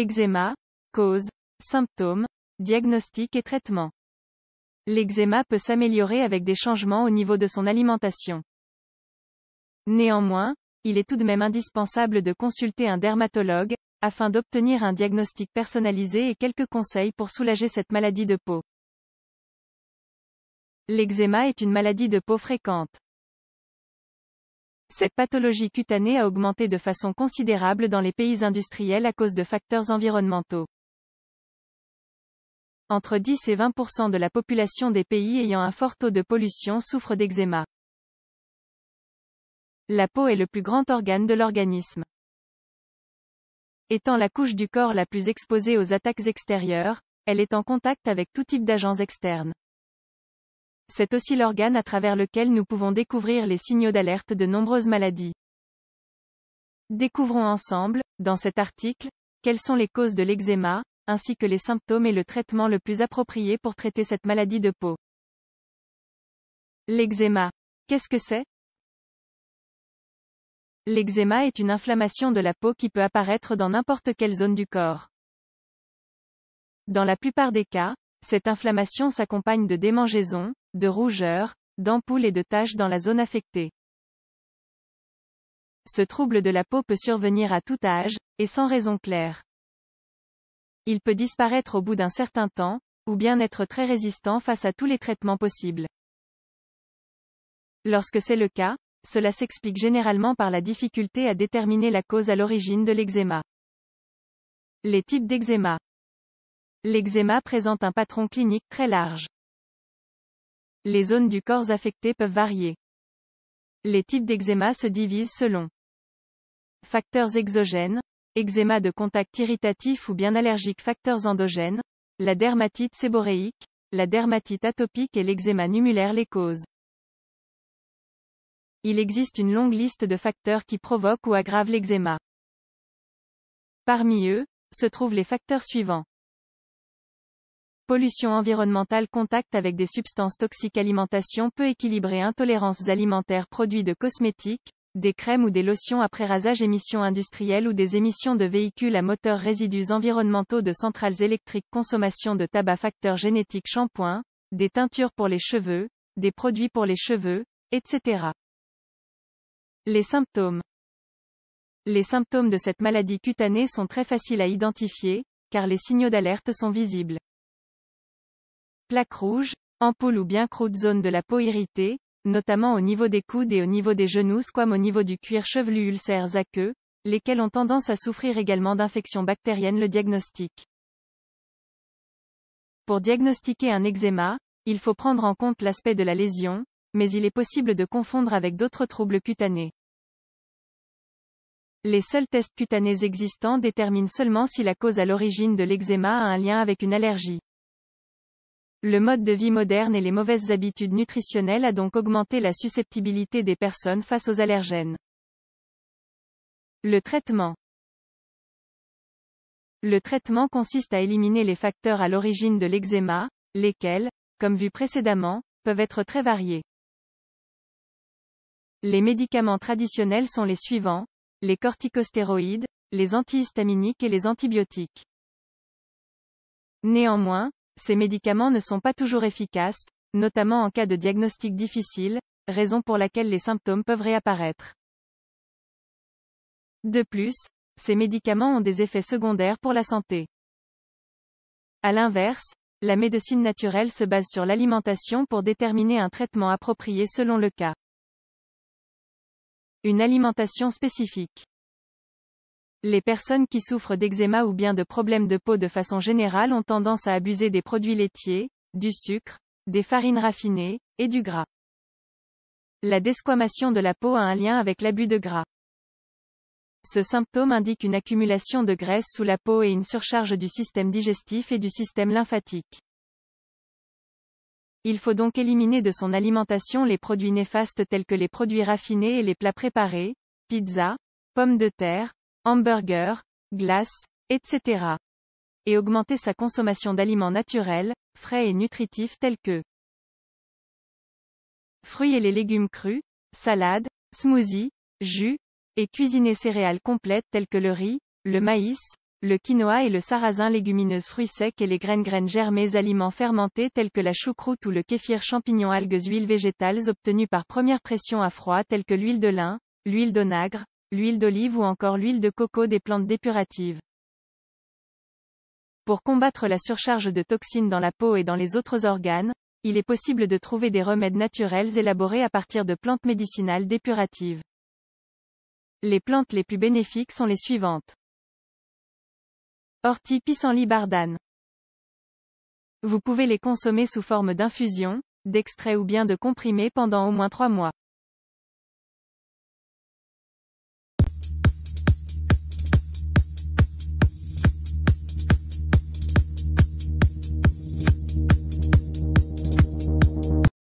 Eczéma, cause, symptômes, diagnostic et traitement. L'eczéma peut s'améliorer avec des changements au niveau de son alimentation. Néanmoins, il est tout de même indispensable de consulter un dermatologue, afin d'obtenir un diagnostic personnalisé et quelques conseils pour soulager cette maladie de peau. L'eczéma est une maladie de peau fréquente. Cette pathologie cutanée a augmenté de façon considérable dans les pays industriels à cause de facteurs environnementaux. Entre 10 et 20 de la population des pays ayant un fort taux de pollution souffre d'eczéma. La peau est le plus grand organe de l'organisme. Étant la couche du corps la plus exposée aux attaques extérieures, elle est en contact avec tout type d'agents externes. C'est aussi l'organe à travers lequel nous pouvons découvrir les signaux d'alerte de nombreuses maladies. Découvrons ensemble, dans cet article, quelles sont les causes de l'eczéma, ainsi que les symptômes et le traitement le plus approprié pour traiter cette maladie de peau. L'eczéma. Qu'est-ce que c'est L'eczéma est une inflammation de la peau qui peut apparaître dans n'importe quelle zone du corps. Dans la plupart des cas, cette inflammation s'accompagne de démangeaisons, de rougeur, d'ampoules et de taches dans la zone affectée. Ce trouble de la peau peut survenir à tout âge, et sans raison claire. Il peut disparaître au bout d'un certain temps, ou bien être très résistant face à tous les traitements possibles. Lorsque c'est le cas, cela s'explique généralement par la difficulté à déterminer la cause à l'origine de l'eczéma. Les types d'eczéma. L'eczéma présente un patron clinique très large. Les zones du corps affectées peuvent varier. Les types d'eczéma se divisent selon facteurs exogènes, eczéma de contact irritatif ou bien allergique facteurs endogènes, la dermatite séboréique, la dermatite atopique et l'eczéma numulaire les causes. Il existe une longue liste de facteurs qui provoquent ou aggravent l'eczéma. Parmi eux, se trouvent les facteurs suivants pollution environnementale contact avec des substances toxiques alimentation peu équilibrée intolérances alimentaires produits de cosmétiques, des crèmes ou des lotions après rasage émissions industrielles ou des émissions de véhicules à moteur résidus environnementaux de centrales électriques consommation de tabac facteurs génétiques shampoing, des teintures pour les cheveux, des produits pour les cheveux, etc. Les symptômes Les symptômes de cette maladie cutanée sont très faciles à identifier, car les signaux d'alerte sont visibles plaques rouges, ampoules ou bien croûte zone de la peau irritée, notamment au niveau des coudes et au niveau des genoux comme au niveau du cuir chevelu ulcères aqueux, lesquels ont tendance à souffrir également d'infections bactériennes le diagnostic. Pour diagnostiquer un eczéma, il faut prendre en compte l'aspect de la lésion, mais il est possible de confondre avec d'autres troubles cutanés. Les seuls tests cutanés existants déterminent seulement si la cause à l'origine de l'eczéma a un lien avec une allergie. Le mode de vie moderne et les mauvaises habitudes nutritionnelles a donc augmenté la susceptibilité des personnes face aux allergènes. Le traitement Le traitement consiste à éliminer les facteurs à l'origine de l'eczéma, lesquels, comme vu précédemment, peuvent être très variés. Les médicaments traditionnels sont les suivants, les corticostéroïdes, les antihistaminiques et les antibiotiques. Néanmoins, ces médicaments ne sont pas toujours efficaces, notamment en cas de diagnostic difficile, raison pour laquelle les symptômes peuvent réapparaître. De plus, ces médicaments ont des effets secondaires pour la santé. A l'inverse, la médecine naturelle se base sur l'alimentation pour déterminer un traitement approprié selon le cas. Une alimentation spécifique. Les personnes qui souffrent d'eczéma ou bien de problèmes de peau de façon générale ont tendance à abuser des produits laitiers, du sucre, des farines raffinées, et du gras. La desquamation de la peau a un lien avec l'abus de gras. Ce symptôme indique une accumulation de graisse sous la peau et une surcharge du système digestif et du système lymphatique. Il faut donc éliminer de son alimentation les produits néfastes tels que les produits raffinés et les plats préparés, pizza, pommes de terre, hamburger, glace, etc. Et augmenter sa consommation d'aliments naturels, frais et nutritifs tels que fruits et les légumes crus, salades, smoothies, jus, et cuisiner céréales complètes telles que le riz, le maïs, le quinoa et le sarrasin légumineuses fruits secs et les graines graines germées aliments fermentés tels que la choucroute ou le kéfir champignons algues huiles végétales obtenues par première pression à froid telles que l'huile de lin, l'huile d'onagre, l'huile d'olive ou encore l'huile de coco des plantes dépuratives. Pour combattre la surcharge de toxines dans la peau et dans les autres organes, il est possible de trouver des remèdes naturels élaborés à partir de plantes médicinales dépuratives. Les plantes les plus bénéfiques sont les suivantes. Ortie pissenlit bardane. Vous pouvez les consommer sous forme d'infusion, d'extrait ou bien de comprimé pendant au moins trois mois.